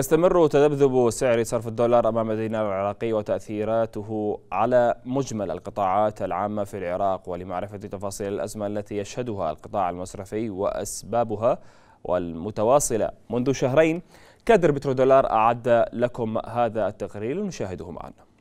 يستمر تذبذب سعر صرف الدولار أمام الدينار العراقي وتأثيراته على مجمل القطاعات العامة في العراق ولمعرفة تفاصيل الأزمة التي يشهدها القطاع المصرفي وأسبابها والمتواصلة منذ شهرين كادر بترودولار أعد لكم هذا التقرير نشاهده معنا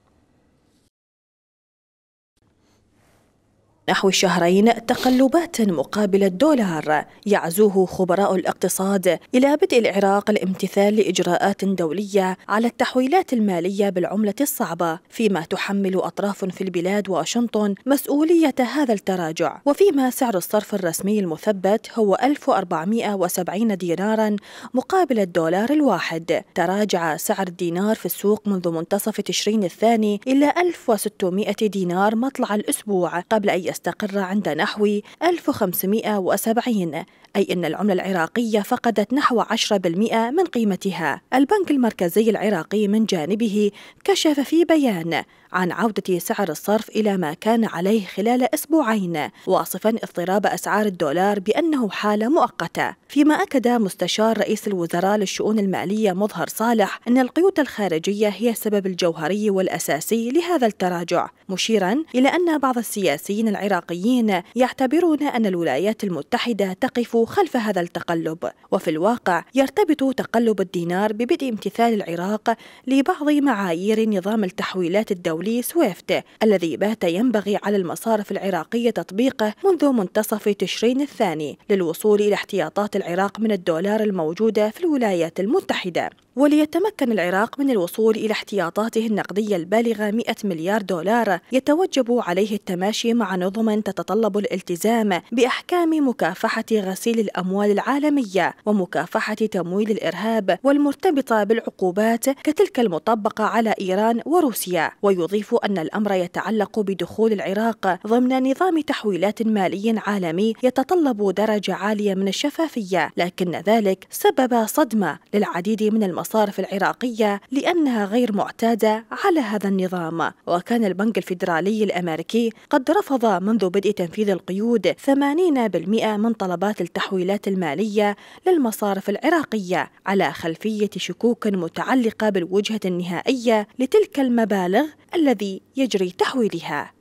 نحو شهرين تقلبات مقابل الدولار يعزوه خبراء الاقتصاد إلى بدء العراق الامتثال لإجراءات دولية على التحويلات المالية بالعملة الصعبة فيما تحمل أطراف في البلاد واشنطن مسؤولية هذا التراجع وفيما سعر الصرف الرسمي المثبت هو 1470 دينارا مقابل الدولار الواحد تراجع سعر الدينار في السوق منذ منتصف تشرين الثاني إلى 1600 دينار مطلع الأسبوع قبل أن ليستقر عند نحو 1570 أي أن العملة العراقية فقدت نحو 10% من قيمتها البنك المركزي العراقي من جانبه كشف في بيان عن عودة سعر الصرف إلى ما كان عليه خلال أسبوعين واصفا اضطراب أسعار الدولار بأنه حالة مؤقتة فيما أكد مستشار رئيس الوزراء للشؤون المالية مظهر صالح أن القيود الخارجية هي السبب الجوهري والأساسي لهذا التراجع مشيرا إلى أن بعض السياسيين العراقيين العراقيين يعتبرون أن الولايات المتحدة تقف خلف هذا التقلب وفي الواقع يرتبط تقلب الدينار ببدء امتثال العراق لبعض معايير نظام التحويلات الدولي سويفت الذي بات ينبغي على المصارف العراقية تطبيقه منذ منتصف تشرين الثاني للوصول إلى احتياطات العراق من الدولار الموجودة في الولايات المتحدة وليتمكن العراق من الوصول إلى احتياطاته النقدية البالغة 100 مليار دولار يتوجب عليه التماشي مع نظم تتطلب الالتزام بأحكام مكافحة غسيل الأموال العالمية ومكافحة تمويل الإرهاب والمرتبطة بالعقوبات كتلك المطبقة على إيران وروسيا ويضيف أن الأمر يتعلق بدخول العراق ضمن نظام تحويلات مالي عالمي يتطلب درجة عالية من الشفافية لكن ذلك سبب صدمة للعديد من المطبقة المصارف العراقية لأنها غير معتادة على هذا النظام وكان البنك الفيدرالي الأمريكي قد رفض منذ بدء تنفيذ القيود 80% من طلبات التحويلات المالية للمصارف العراقية على خلفية شكوك متعلقة بالوجهة النهائية لتلك المبالغ الذي يجري تحويلها